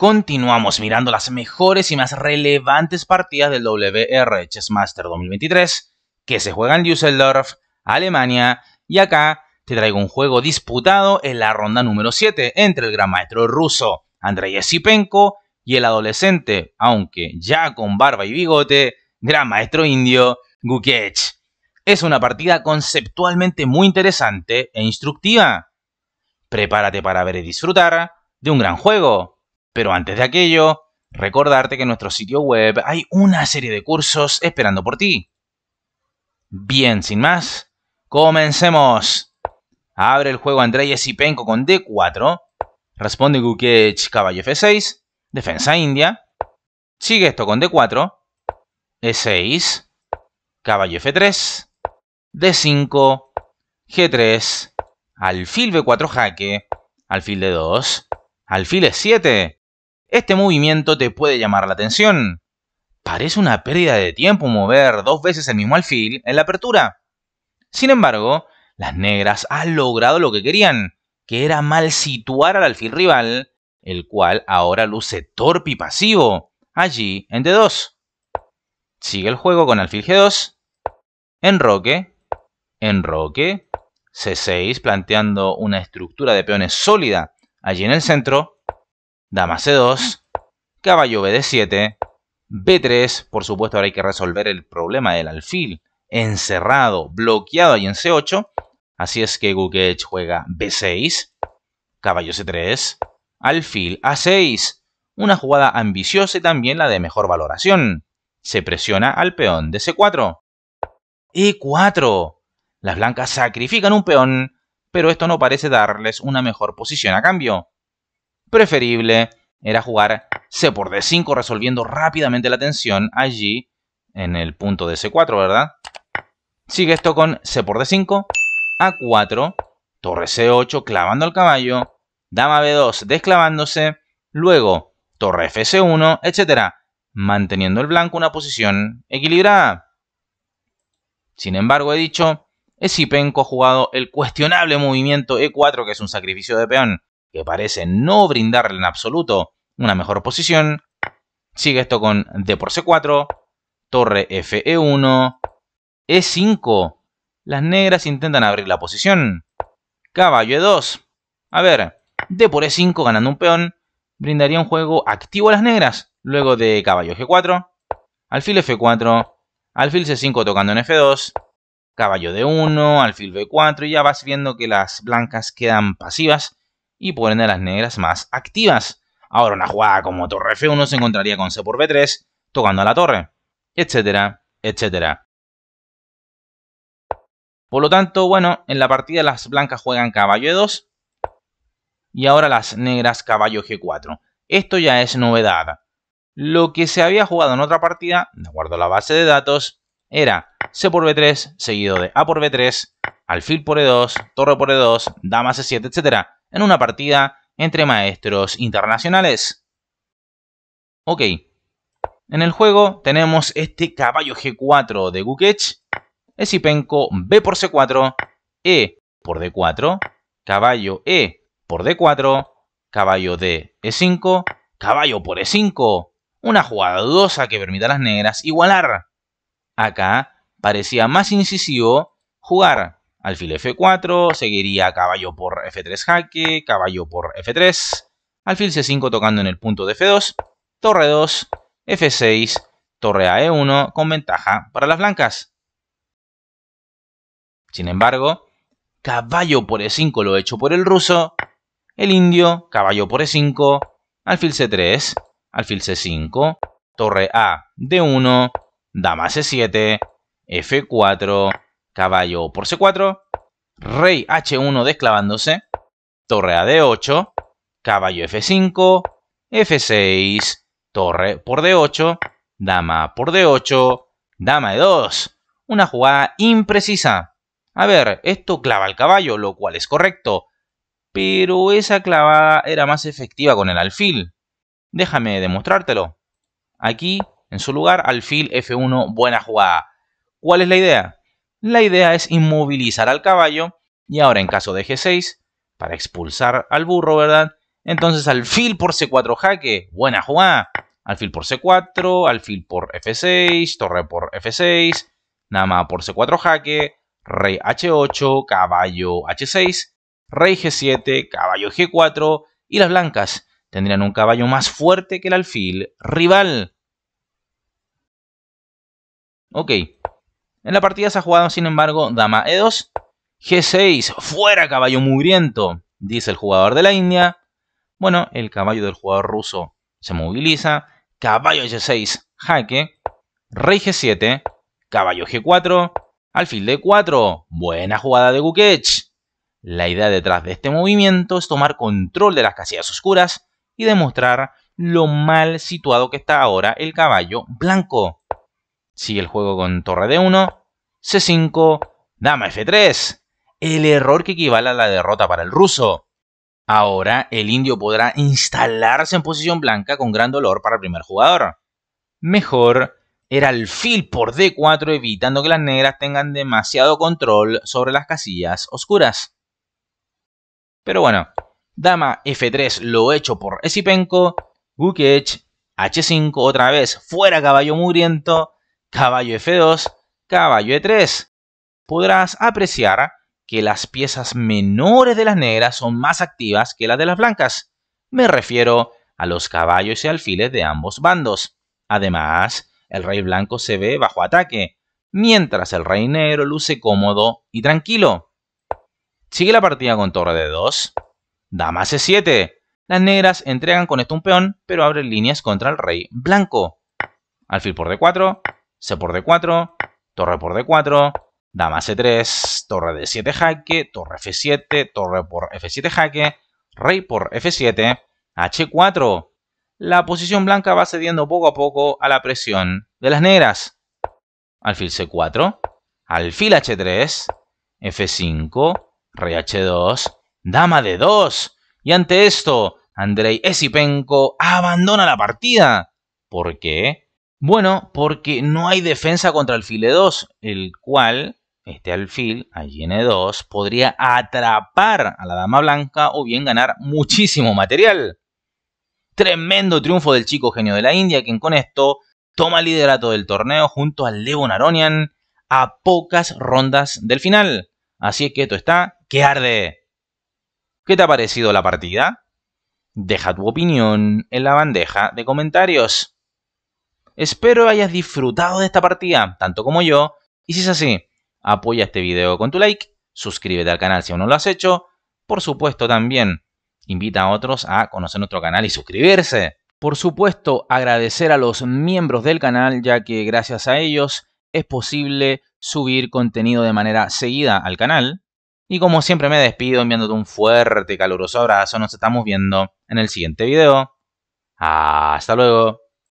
Continuamos mirando las mejores y más relevantes partidas del WR Master 2023 que se juega en Düsseldorf, Alemania, y acá te traigo un juego disputado en la ronda número 7 entre el gran maestro ruso Andrei Esipenko y el adolescente, aunque ya con barba y bigote, gran maestro indio Gukech. Es una partida conceptualmente muy interesante e instructiva. Prepárate para ver y disfrutar de un gran juego pero antes de aquello, recordarte que en nuestro sitio web hay una serie de cursos esperando por ti. Bien, sin más, comencemos. Abre el juego Andreyes y con D4. Responde Gukech caballo F6. Defensa india. Sigue esto con D4. E6. Caballo F3. D5. G3. Alfil B4 jaque. Alfil D2. Alfil E7. Este movimiento te puede llamar la atención. Parece una pérdida de tiempo mover dos veces el mismo alfil en la apertura. Sin embargo, las negras han logrado lo que querían, que era mal situar al alfil rival, el cual ahora luce torpe y pasivo, allí en D2. Sigue el juego con alfil G2, enroque, enroque, C6 planteando una estructura de peones sólida allí en el centro, dama c2, e caballo bd7, b3, por supuesto ahora hay que resolver el problema del alfil, encerrado, bloqueado ahí en c8, así es que Gukech juega b6, caballo c3, alfil a6, una jugada ambiciosa y también la de mejor valoración. Se presiona al peón de c4. e4. Las blancas sacrifican un peón, pero esto no parece darles una mejor posición a cambio preferible era jugar C por D5 resolviendo rápidamente la tensión allí en el punto de C4, ¿verdad? Sigue esto con C por D5, A4, torre C8 clavando al caballo, dama B2 desclavándose, luego torre Fc1, etc. Manteniendo el blanco una posición equilibrada. Sin embargo, he dicho, Esipenko ha jugado el cuestionable movimiento E4, que es un sacrificio de peón, que parece no brindarle en absoluto una mejor posición. Sigue esto con D por C4, torre FE1, E5. E las negras intentan abrir la posición. Caballo E2. A ver, D por E5 ganando un peón brindaría un juego activo a las negras. Luego de caballo G4, alfil F4, alfil C5 tocando en F2, caballo D1, alfil B4 y ya vas viendo que las blancas quedan pasivas y ponen a las negras más activas. Ahora una jugada como torre F1 se encontraría con C por B3 tocando a la torre, etcétera, etcétera. Por lo tanto, bueno, en la partida las blancas juegan caballo E2 y ahora las negras caballo G4. Esto ya es novedad. Lo que se había jugado en otra partida, de acuerdo la base de datos, era C por B3 seguido de A por B3, alfil por E2, torre por E2, dama C7, etcétera en una partida entre maestros internacionales. Ok. En el juego tenemos este caballo G4 de Gukech, Esipenco B por C4, E por D4, caballo E por D4, caballo D E5, caballo por E5. Una jugada dudosa que permite a las negras igualar. Acá parecía más incisivo jugar alfil f4, seguiría caballo por f3 jaque, caballo por f3, alfil c5 tocando en el punto de f2, torre 2, f6, torre a e1 con ventaja para las blancas. Sin embargo, caballo por e5 lo hecho por el ruso, el indio, caballo por e5, alfil c3, alfil c5, torre a d1, dama c7, f4, caballo por C4, rey H1 desclavándose, torre a D8, caballo F5, F6, torre por D8, dama por D8, dama E2. Una jugada imprecisa. A ver, esto clava al caballo, lo cual es correcto, pero esa clavada era más efectiva con el alfil. Déjame demostrártelo. Aquí, en su lugar, alfil F1, buena jugada. ¿Cuál es la idea? La idea es inmovilizar al caballo y ahora en caso de G6, para expulsar al burro, ¿verdad? Entonces alfil por C4 jaque, buena jugada. Alfil por C4, alfil por F6, torre por F6, Nama por C4 jaque, rey H8, caballo H6, rey G7, caballo G4 y las blancas tendrían un caballo más fuerte que el alfil rival. Ok, en la partida se ha jugado, sin embargo, dama e2, g6, fuera caballo mugriento, dice el jugador de la India. Bueno, el caballo del jugador ruso se moviliza, caballo g6, jaque, rey g7, caballo g4, alfil d4, buena jugada de Gukic. La idea detrás de este movimiento es tomar control de las casillas oscuras y demostrar lo mal situado que está ahora el caballo blanco. Sigue el juego con torre D1, C5, dama F3. El error que equivale a la derrota para el ruso. Ahora el indio podrá instalarse en posición blanca con gran dolor para el primer jugador. Mejor era el alfil por D4 evitando que las negras tengan demasiado control sobre las casillas oscuras. Pero bueno, dama F3 lo hecho por Esipenko, Guketch H5 otra vez fuera caballo mugriento, caballo F2, caballo E3. Podrás apreciar que las piezas menores de las negras son más activas que las de las blancas. Me refiero a los caballos y alfiles de ambos bandos. Además, el rey blanco se ve bajo ataque, mientras el rey negro luce cómodo y tranquilo. Sigue la partida con torre de 2. Dama C7. Las negras entregan con esto un peón, pero abren líneas contra el rey blanco. Alfil por D4, C por D4, torre por D4, dama C3, torre D7 jaque, torre F7, torre por F7 jaque, rey por F7, H4. La posición blanca va cediendo poco a poco a la presión de las negras. Alfil C4, alfil H3, F5, rey H2, dama D2. Y ante esto, Andrei Esipenko abandona la partida. ¿Por qué? Bueno, porque no hay defensa contra alfil E2, el cual, este alfil, allí en 2 e podría atrapar a la dama blanca o bien ganar muchísimo material. Tremendo triunfo del chico genio de la India, quien con esto toma el liderato del torneo junto al Levon Aronian a pocas rondas del final. Así es que esto está que arde. ¿Qué te ha parecido la partida? Deja tu opinión en la bandeja de comentarios. Espero hayas disfrutado de esta partida, tanto como yo, y si es así, apoya este video con tu like, suscríbete al canal si aún no lo has hecho, por supuesto también invita a otros a conocer nuestro canal y suscribirse. Por supuesto, agradecer a los miembros del canal, ya que gracias a ellos es posible subir contenido de manera seguida al canal. Y como siempre me despido enviándote un fuerte, caluroso abrazo. Nos estamos viendo en el siguiente video. Hasta luego.